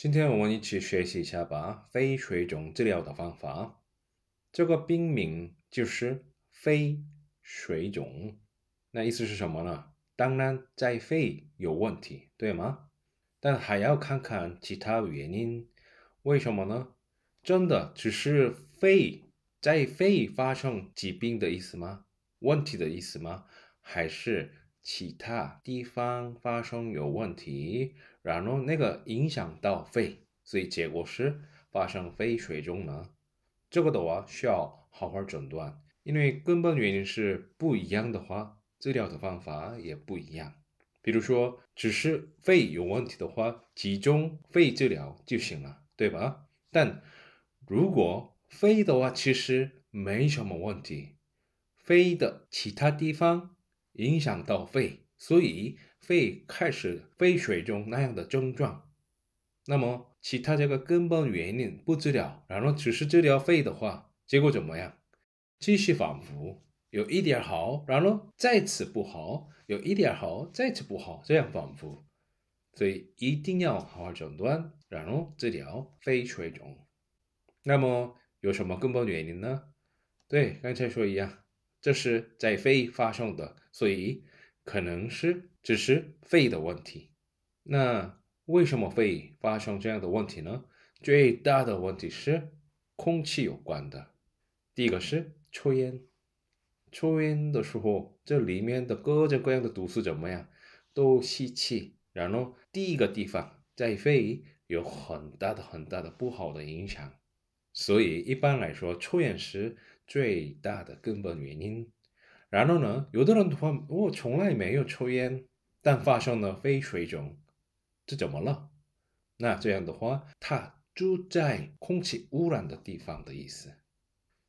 今天我们一起学习一下吧，肺水肿治疗的方法。这个病名就是肺水肿，那意思是什么呢？当然在肺有问题，对吗？但还要看看其他原因。为什么呢？真的只是肺在肺发生疾病的意思吗？问题的意思吗？还是其他地方发生有问题？然后那个影响到肺，所以结果是发生肺水肿了。这个的话需要好好诊断，因为根本原因是不一样的话，治疗的方法也不一样。比如说，只是肺有问题的话，集中肺治疗就行了，对吧？但如果肺的话其实没什么问题，肺的其他地方影响到肺，所以。肺开始肺水肿那样的症状，那么其他这个根本原因不治疗，然后只是治疗肺的话，结果怎么样？继续反复，有一点好，然后再次不好，有一点好，再次不好，这样反复，所以一定要好好诊断，然后治疗肺水肿。那么有什么根本原因呢？对，刚才说一样，这是在肺发生的，所以。可能是只是肺的问题，那为什么会发生这样的问题呢？最大的问题是空气有关的。第一个是抽烟，抽烟的时候这里面的各种各样的毒素怎么样都吸气，然后第一个地方在肺有很大的很大的不好的影响，所以一般来说抽烟时最大的根本原因。然后呢？有的人的话，我从来没有抽烟，但发生了肺水肿，这怎么了？那这样的话，他住在空气污染的地方的意思。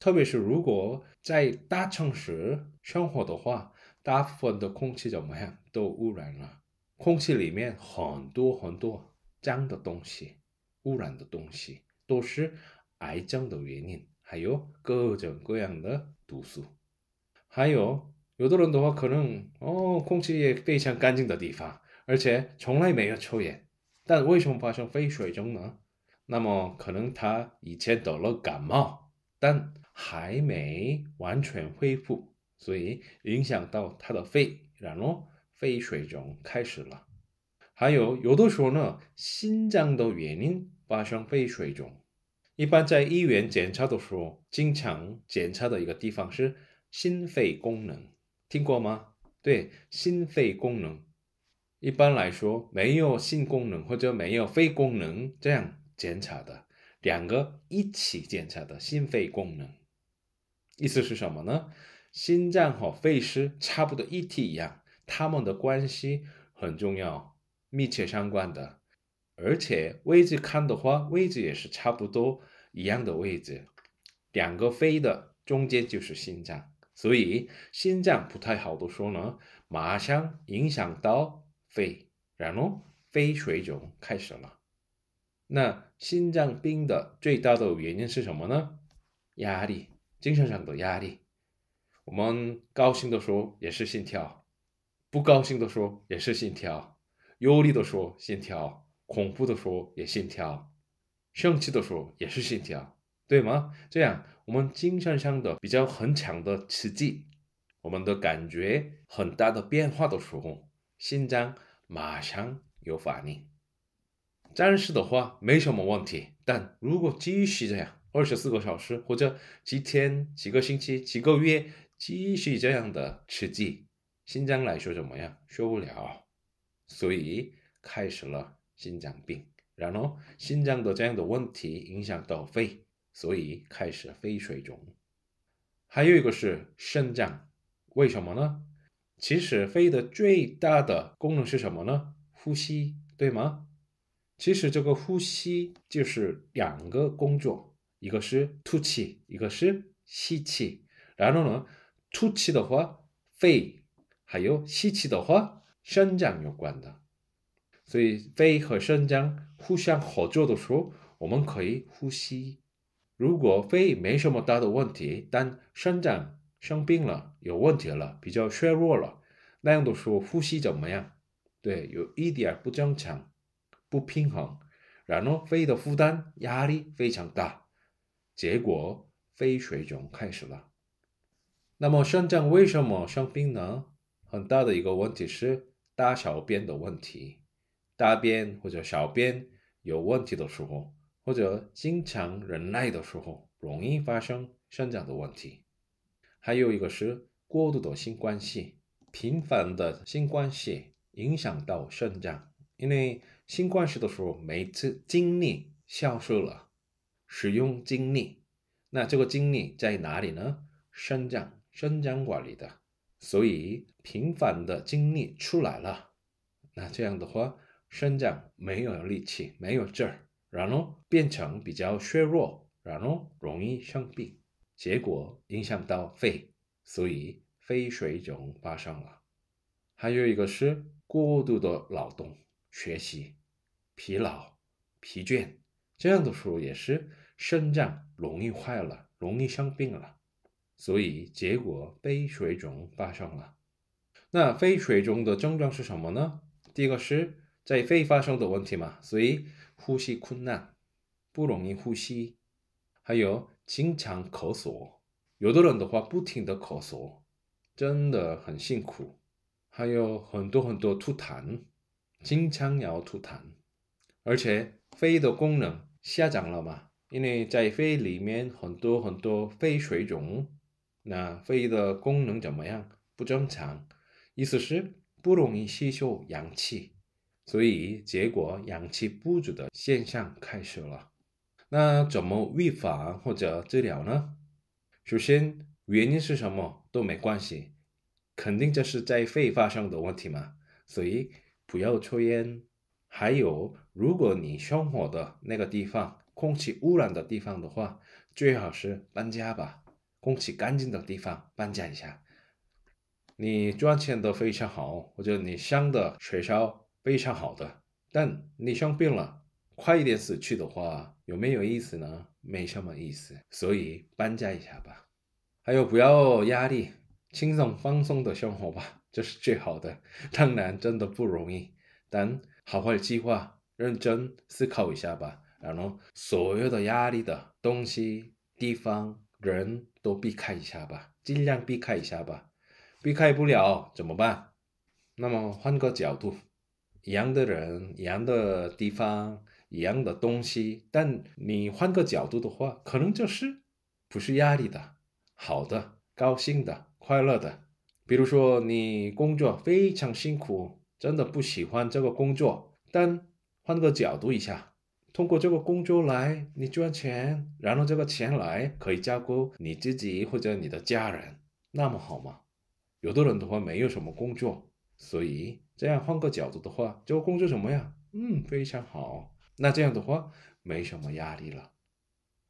特别是如果在大城市生活的话，大部分的空气怎么样？都污染了。空气里面很多很多脏的东西，污染的东西都是癌症的原因，还有各种各样的毒素。还有有的人的话，可能哦，空气也非常干净的地方，而且从来没有抽烟，但为什么发生肺水肿呢？那么可能他以前得了感冒，但还没完全恢复，所以影响到他的肺，然后肺水肿开始了。还有有的时候呢，心脏的原因发生肺水肿，一般在医院检查的时候，经常检查的一个地方是。心肺功能听过吗？对，心肺功能一般来说没有性功能或者没有肺功能这样检查的，两个一起检查的心肺功能，意思是什么呢？心脏和肺是差不多一体一样，它们的关系很重要，密切相关的，而且位置看的话，位置也是差不多一样的位置，两个肺的中间就是心脏。所以心脏不太好的说呢，马上影响到肺，然后肺水肿开始了。那心脏病的最大的原因是什么呢？压力，精神上的压力。我们高兴的说也是心跳，不高兴的说也是心跳，忧虑的说心跳，恐怖的说也心跳，生气的说也是心跳。对吗？这样，我们精神上的比较很强的刺激，我们的感觉很大的变化的时候，心脏马上有反应。暂时的话没什么问题，但如果继续这样，二十四个小时或者几天、几个星期、几个月继续这样的刺激，心脏来说怎么样？受不了，所以开始了心脏病。然后，心脏的这样的问题影响到肺。所以开始肺水肿。还有一个是肾脏，为什么呢？其实肺的最大的功能是什么呢？呼吸，对吗？其实这个呼吸就是两个工作，一个是吐气，一个是吸气。然后呢，吐气的话肺；还有吸气的话肾脏有关的。所以肺和肾脏互相合作的时候，我们可以呼吸。如果肺没什么大的问题，但肾脏生病了、有问题了、比较衰弱了，那样的时候呼吸怎么样？对，有一点不正常、不平衡，然后肺的负担压力非常大，结果肺水肿开始了。那么肾脏为什么生病呢？很大的一个问题是大小便的问题，大便或者小便有问题的时候。或者经常忍耐的时候，容易发生肾脏的问题。还有一个是过度的性关系，频繁的性关系影响到肾脏，因为性关系的时候，每次精力消失了，使用精力，那这个精力在哪里呢？肾脏，肾脏管理的。所以频繁的精力出来了，那这样的话，肾脏没有力气，没有劲儿。然后变成比较削弱，然后容易生病，结果影响到肺，所以肺水肿发生了。还有一个是过度的劳动、学习、疲劳、疲倦这样的时候也是肾脏容易坏了，容易生病了，所以结果肺水肿发生了。那肺水肿的症状是什么呢？第一个是在肺发生的问题嘛，所以。呼吸困难，不容易呼吸，还有经常咳嗽，有的人的话不停的咳嗽，真的很辛苦。还有很多很多吐痰，经常要吐痰，而且肺的功能下降了嘛，因为在肺里面很多很多肺水肿，那肺的功能怎么样？不正常，意思是不容易吸收氧气。所以，结果氧气不足的现象开始了。那怎么预防或者治疗呢？首先，原因是什么都没关系，肯定这是在肺发上的问题嘛。所以，不要抽烟。还有，如果你生活的那个地方空气污染的地方的话，最好是搬家吧，空气干净的地方搬家一下。你赚钱都非常好，或者你上的学校。非常好的，但你生病了，快一点死去的话有没有意思呢？没什么意思，所以搬家一下吧。还有，不要压力，轻松放松的生活吧，这是最好的。当然，真的不容易，但好好计划，认真思考一下吧。然后，所有的压力的东西、地方、人都避开一下吧，尽量避开一下吧。避开不了怎么办？那么换个角度。一样的人，一样的地方，一样的东西，但你换个角度的话，可能就是不是压力的，好的、高兴的、快乐的。比如说，你工作非常辛苦，真的不喜欢这个工作，但换个角度一下，通过这个工作来你赚钱，然后这个钱来可以照顾你自己或者你的家人，那么好吗？有的人的话没有什么工作，所以。这样换个角度的话，就工作怎么样？嗯，非常好。那这样的话，没什么压力了。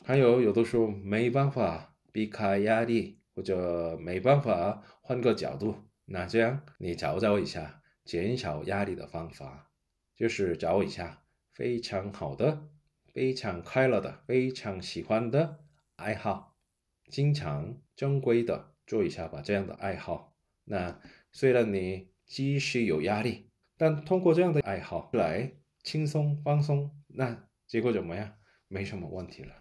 还有，有的时候没办法避开压力，或者没办法换个角度，那这样你找找一下减少压力的方法，就是找一下。非常好的，非常快乐的，非常喜欢的爱好，经常正规的做一下吧。这样的爱好，那虽然你。即使有压力，但通过这样的爱好来轻松放松，那结果怎么样？没什么问题了。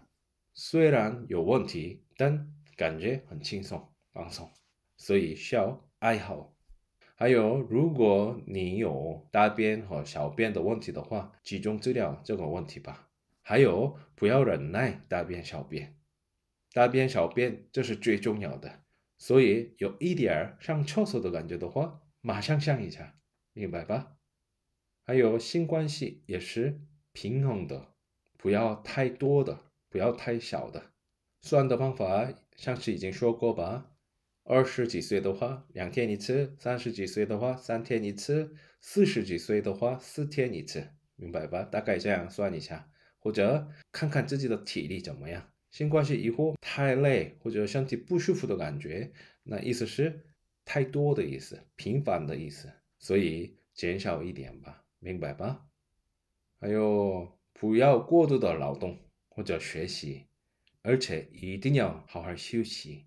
虽然有问题，但感觉很轻松放松。所以，需要爱好。还有，如果你有大便和小便的问题的话，集中治疗这个问题吧。还有，不要忍耐大便、小便。大便、小便这是最重要的。所以，有一点儿上厕所的感觉的话。马上想一下，明白吧？还有性关系也是平衡的，不要太多的，不要太少的。算的方法上次已经说过吧？二十几岁的话，两天一次；三十几岁的话，三天一次；四十几岁的话，四天一次，明白吧？大概这样算一下，或者看看自己的体力怎么样。性关系以后太累或者身体不舒服的感觉，那意思是？太多的意思，频繁的意思，所以减少一点吧，明白吧？还有，不要过度的劳动或者学习，而且一定要好好休息。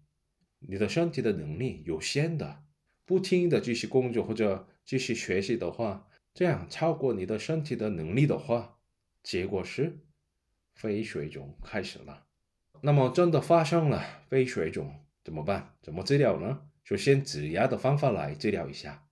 你的身体的能力有限的，不停的继续工作或者继续学习的话，这样超过你的身体的能力的话，结果是肺水肿开始了。那么，真的发生了肺水肿怎么办？怎么治疗呢？首先，指压的方法来治疗一下。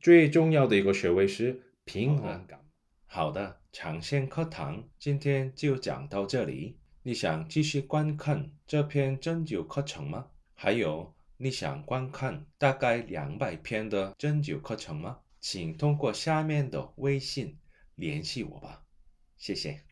最重要的一个穴位是平衡感。好的，长线课堂今天就讲到这里。你想继续观看这篇针灸课程吗？还有，你想观看大概两百篇的针灸课程吗？请通过下面的微信联系我吧。谢谢。